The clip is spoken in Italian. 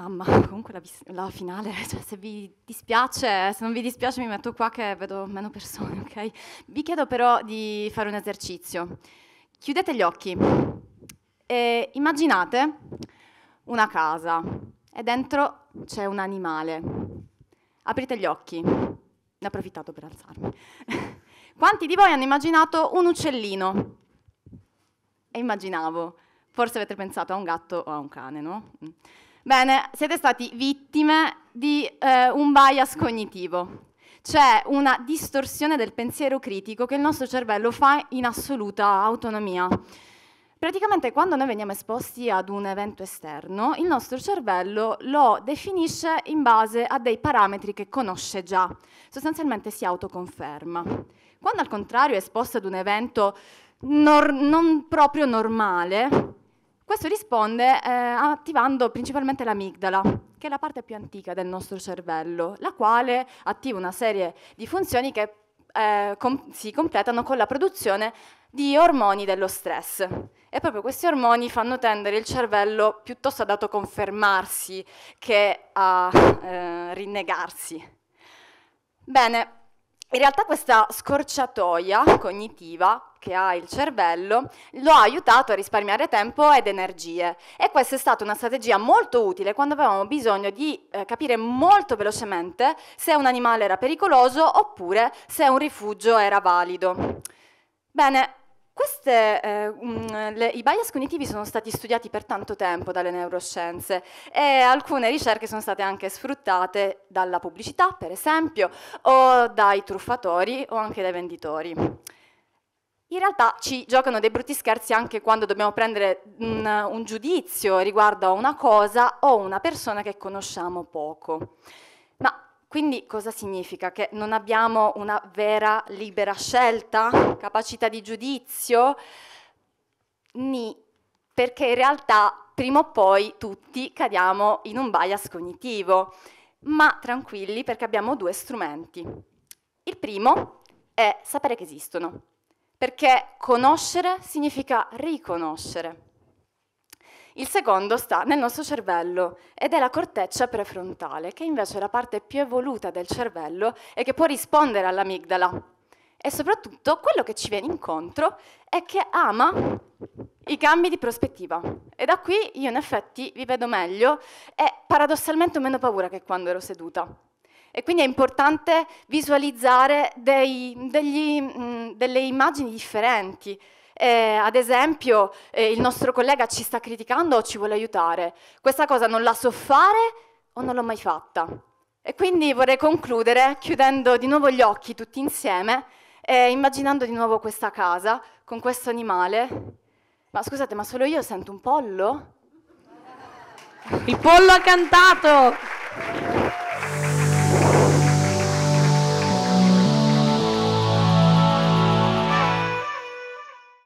mamma, comunque la, la finale, cioè, se vi dispiace, se non vi dispiace mi metto qua che vedo meno persone, ok? Vi chiedo però di fare un esercizio. Chiudete gli occhi e immaginate una casa e dentro c'è un animale. Aprite gli occhi, ne ho approfittato per alzarmi. Quanti di voi hanno immaginato un uccellino? E immaginavo, forse avete pensato a un gatto o a un cane, no? Mm. Bene, siete stati vittime di eh, un bias cognitivo, c'è una distorsione del pensiero critico che il nostro cervello fa in assoluta autonomia. Praticamente quando noi veniamo esposti ad un evento esterno, il nostro cervello lo definisce in base a dei parametri che conosce già, sostanzialmente si autoconferma. Quando al contrario è esposto ad un evento non proprio normale, questo risponde eh, attivando principalmente l'amigdala, che è la parte più antica del nostro cervello, la quale attiva una serie di funzioni che eh, com si completano con la produzione di ormoni dello stress. E proprio questi ormoni fanno tendere il cervello piuttosto ad autoconfermarsi che a eh, rinnegarsi. Bene, in realtà questa scorciatoia cognitiva che ha il cervello lo ha aiutato a risparmiare tempo ed energie e questa è stata una strategia molto utile quando avevamo bisogno di eh, capire molto velocemente se un animale era pericoloso oppure se un rifugio era valido. Bene, queste, eh, le, I bias cognitivi sono stati studiati per tanto tempo dalle neuroscienze e alcune ricerche sono state anche sfruttate dalla pubblicità, per esempio, o dai truffatori o anche dai venditori in realtà ci giocano dei brutti scherzi anche quando dobbiamo prendere un, un giudizio riguardo a una cosa o una persona che conosciamo poco. Ma quindi cosa significa? Che non abbiamo una vera libera scelta, capacità di giudizio? Ni, perché in realtà prima o poi tutti cadiamo in un bias cognitivo, ma tranquilli perché abbiamo due strumenti. Il primo è sapere che esistono, perché conoscere significa riconoscere. Il secondo sta nel nostro cervello ed è la corteccia prefrontale, che invece è la parte più evoluta del cervello e che può rispondere all'amigdala. E soprattutto quello che ci viene incontro è che ama i cambi di prospettiva. E da qui io in effetti vi vedo meglio e paradossalmente ho meno paura che quando ero seduta. E quindi è importante visualizzare dei, degli, mh, mm, delle immagini differenti. Eh, ad esempio, eh, il nostro collega ci sta criticando o ci vuole aiutare. Questa cosa non la so fare o non l'ho mai fatta. E quindi vorrei concludere chiudendo di nuovo gli occhi tutti insieme, eh, immaginando di nuovo questa casa con questo animale. Ma scusate, ma solo io sento un pollo? Il pollo ha cantato!